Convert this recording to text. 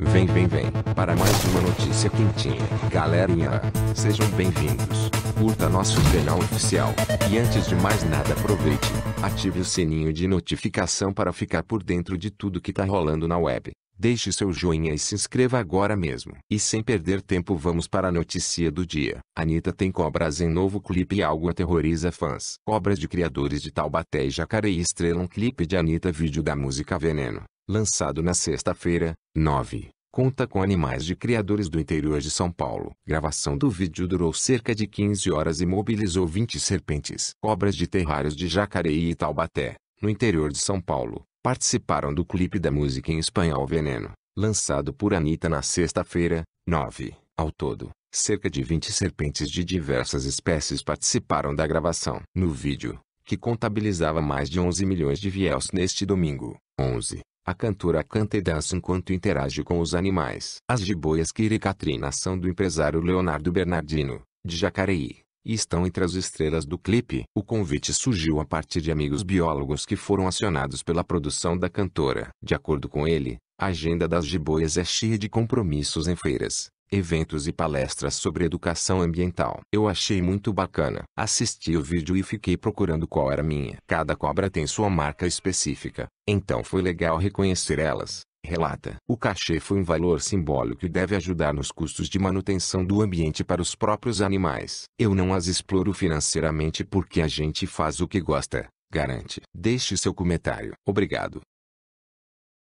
Vem, vem, vem, para mais uma notícia quentinha. Galerinha, sejam bem-vindos. Curta nosso canal oficial. E antes de mais nada, aproveite, ative o sininho de notificação para ficar por dentro de tudo que tá rolando na web. Deixe seu joinha e se inscreva agora mesmo. E sem perder tempo, vamos para a notícia do dia. Anitta tem cobras em novo clipe e algo aterroriza fãs. Cobras de criadores de Taubaté e Jacareí estrelam clipe de Anitta vídeo da música Veneno lançado na sexta-feira, 9, conta com animais de criadores do interior de São Paulo. Gravação do vídeo durou cerca de 15 horas e mobilizou 20 serpentes. Cobras de terrários de Jacareí e Taubaté, no interior de São Paulo, participaram do clipe da música em espanhol Veneno, lançado por Anitta na sexta-feira, 9. Ao todo, cerca de 20 serpentes de diversas espécies participaram da gravação. No vídeo, que contabilizava mais de 11 milhões de views neste domingo, 11, a cantora canta e dança enquanto interage com os animais. As jiboias Katrina são do empresário Leonardo Bernardino, de Jacareí, e estão entre as estrelas do clipe. O convite surgiu a partir de amigos biólogos que foram acionados pela produção da cantora. De acordo com ele, a agenda das jiboias é cheia de compromissos em feiras, eventos e palestras sobre educação ambiental. Eu achei muito bacana. Assisti o vídeo e fiquei procurando qual era minha. Cada cobra tem sua marca específica, então foi legal reconhecer elas relata. O cachê foi um valor simbólico e deve ajudar nos custos de manutenção do ambiente para os próprios animais. Eu não as exploro financeiramente porque a gente faz o que gosta, garante. Deixe seu comentário. Obrigado.